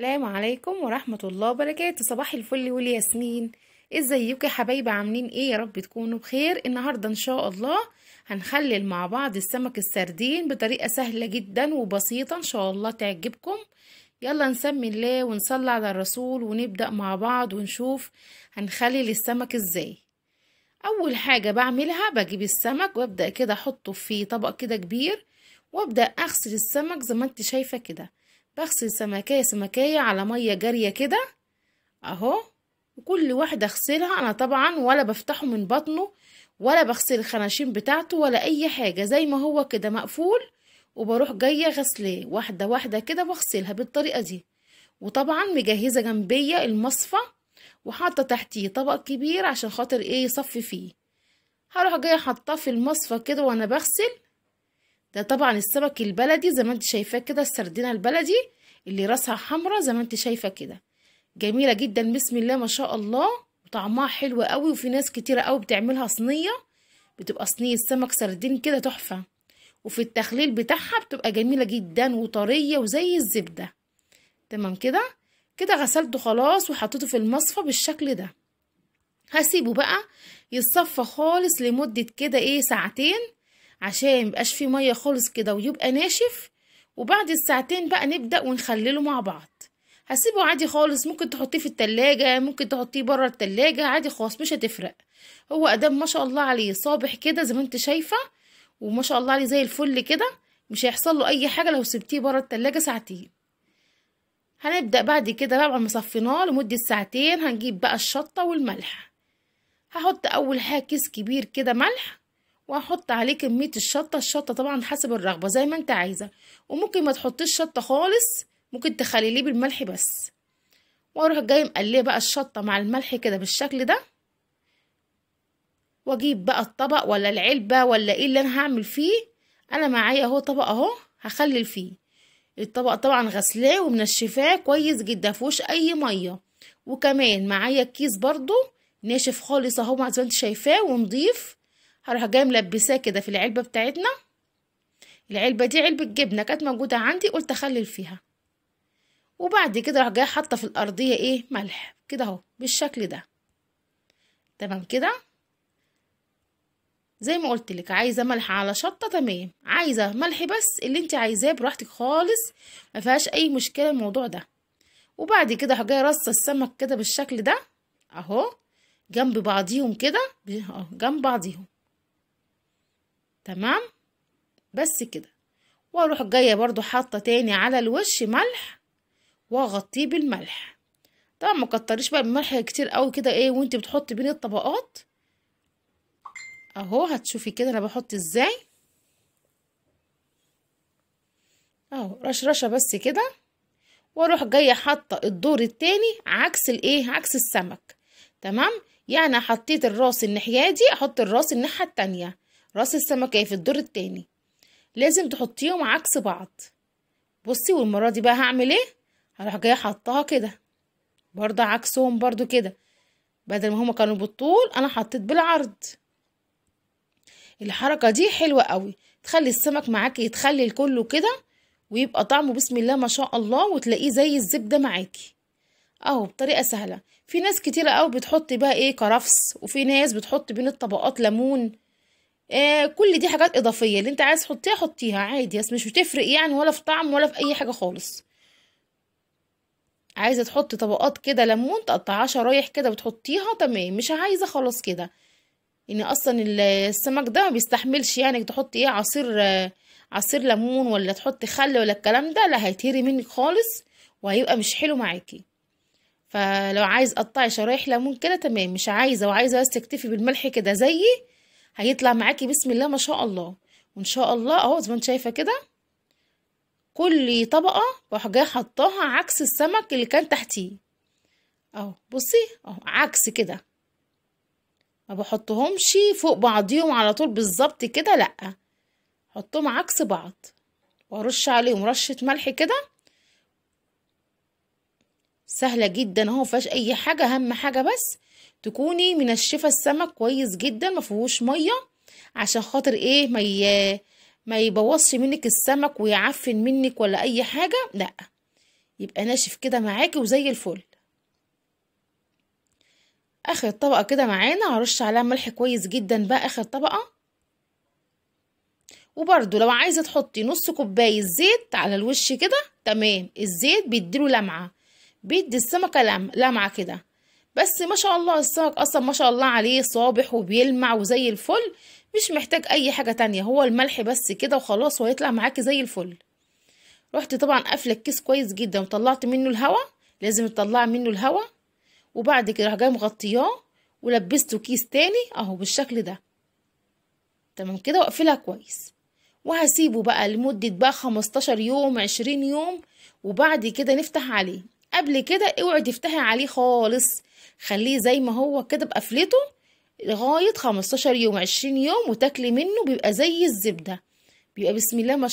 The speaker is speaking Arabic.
السلام عليكم ورحمة الله وبركاته صباح الفل والياسمين ازيكم يا حبايبي عاملين ايه يا رب تكونوا بخير النهارده ان شاء الله هنخلل مع بعض السمك السردين بطريقة سهلة جدا وبسيطة ان شاء الله تعجبكم يلا نسمي الله ونصلي على الرسول ونبدأ مع بعض ونشوف هنخلل السمك ازاي اول حاجة بعملها بجيب السمك وابدأ كده احطه في طبق كده كبير وابدأ اغسل السمك زي ما انت شايفة كده بغسل سمكية سمكية على مية جارية كده اهو وكل واحدة اغسلها انا طبعا ولا بفتحه من بطنه ولا بغسل الخناشين بتاعته ولا اي حاجة زي ما هو كده مقفول وبروح جاية غسلاه واحدة واحدة كده بغسلها بالطريقة دي وطبعا مجهزة جنبية المصفى وحاطة تحتيه طبق كبير عشان خاطر ايه يصفي فيه هروح جاية حاطاه في المصفى كده وانا بغسل ده طبعا السمك البلدي زي ما انت شايفاه كده السردينة البلدي اللي راسها حمرا زي ما انت شايفة كده جميلة جدا بسم الله ما شاء الله وطعمها حلو قوي وفي ناس كتيرة قوي بتعملها صينية بتبقى صينية سمك سردين كده تحفة وفي التخليل بتاعها بتبقى جميلة جدا وطرية وزي الزبدة تمام كده كده غسلته خلاص وحطيته في المصفى بالشكل ده هسيبه بقى يتصفى خالص لمدة كده ايه ساعتين عشان ميبقاش فيه ميه خالص كده ويبقى ناشف وبعد الساعتين بقى نبدا ونخلله مع بعض هسيبه عادي خالص ممكن تحطيه في التلاجة ممكن تحطيه بره التلاجة عادي خالص مش هتفرق هو ادام ما شاء الله عليه صابح كده زي ما انت شايفه وما شاء الله عليه زي الفل كده مش هيحصل له اي حاجه لو سبتيه بره التلاجة ساعتين هنبدا بعد كده بقى ما صفيناه لمده ساعتين هنجيب بقى الشطه والملح هحط اول حاجه كيس كبير كده ملح وهحط عليه كمية الشطة الشطة طبعا حسب الرغبة زي ما انت عايزة وممكن ما تحطيش شطة خالص ممكن تخليه بالملح بس واروح جاي مقليه بقى الشطة مع الملح كده بالشكل ده واجيب بقى الطبق ولا العلبة ولا ايه اللي انا هعمل فيه انا معايا اهو طبق اهو هخلل فيه الطبق طبعا غسلاه ومنشفاه كويس جدا مفيهوش اي ميه وكمان معايا كيس برضو ناشف خالص اهو زي ما انت شايفاه ونضيف هروح جاي ملبساه كده في العلبة بتاعتنا العلبة دي علبة جبنة كانت موجودة عندي قلت اخلل فيها وبعد كده راح جاي حاطة في الأرضية ايه ملح كده اهو بالشكل ده تمام كده زي ما قلت لك عايزه ملح على شطه تمام عايزه ملح بس اللي انت عايزاه براحتك خالص ما فيهاش اي مشكله الموضوع ده وبعد كده جايه رصه السمك كده بالشكل ده اهو جنب بعضيهم كده اهو جنب بعضيهم تمام بس كده واروح جايه برضو حاطه تاني على الوش ملح واغطيه بالملح طبعا ما كتريش بقى الملح كتير قوي كده ايه وانت بتحطي بين الطبقات اهو هتشوفي كده انا بحط ازاي اهو رشرشه بس كده واروح جايه حاطه الدور التاني عكس الايه عكس السمك تمام يعني حطيت الراس الناحيه دي احط الراس الناحيه التانيه راس السمكة ايه في الدور التاني لازم تحطيهم عكس بعض بصي والمرة دي بقى هعمل ايه هروح جاية حطها كده برضه عكسهم برضه كده بدل ما هما كانوا بالطول انا حطيت بالعرض الحركة دي حلوة قوي تخلي السمك معاكي يتخلي كله كده ويبقى طعمه بسم الله ما شاء الله وتلاقيه زي الزبدة معاكي اهو بطريقة سهلة في ناس كتيرة قوي بتحط بقى ايه كرفس وفي ناس بتحط بين الطبقات ليمون آه كل دي حاجات اضافيه اللي انت عايز تحطيها حطيها عادي بس مش بتفرق يعني ولا في طعم ولا في اي حاجه خالص عايزه تحطي طبقات كده ليمون تقطعها شرايح كده وتحطيها تمام مش عايزه خلاص كده يعني اصلا السمك ده ما بيستحملش يعني تحطي ايه عصير آه، عصير ليمون ولا تحطي خل ولا الكلام ده لا هيتهري منك خالص وهيبقى مش حلو معاكي فلو عايز قطعي شرايح ليمون كده تمام مش عايزه وعايزه بس تكتفي بالملح كده زيي هيطلع معاكي بسم الله ما شاء الله وان شاء الله اهو زي ما انت شايفه كده كل طبقه بروح جايه حطاها عكس السمك اللي كان تحتيه اهو بصي اهو عكس كده ما بحطهمش فوق بعضيهم على طول بالظبط كده لا حطهم عكس بعض وارش عليهم رشه ملح كده سهله جدا اهو مفيهاش اي حاجه اهم حاجه بس تكوني منشفه السمك كويس جدا ما فيهوش ميه عشان خاطر ايه ما ما يبوظش منك السمك ويعفن منك ولا اي حاجه لا يبقى ناشف كده معاكي وزي الفل اخر طبقه كده معانا هرش عليها ملح كويس جدا بقى اخر طبقه وبرده لو عايزه تحطي نص كوبايه زيت على الوش كده تمام الزيت بيديله لمعه بيدي السمكه لمعه كده بس ما شاء الله السمك اصلا ما شاء الله عليه صابح وبيلمع وزي الفل مش محتاج اي حاجة تانية هو الملح بس كده وخلاص وهيطلع معاكي زي الفل رحت طبعا قافله الكيس كويس جدا وطلعت منه الهواء لازم تطلعي منه الهواء وبعد كده راح جاي مغطياه ولبسته كيس تاني اهو بالشكل ده تمام كده واقفلها كويس وهسيبه بقى لمدة بقى 15 يوم 20 يوم وبعد كده نفتح عليه قبل كده اوعي تفتحي عليه خالص خليه زي ما هو كده بقفلته لغايه 15 يوم 20 يوم وتاكلي منه بيبقى زي الزبده بيبقى بسم الله ما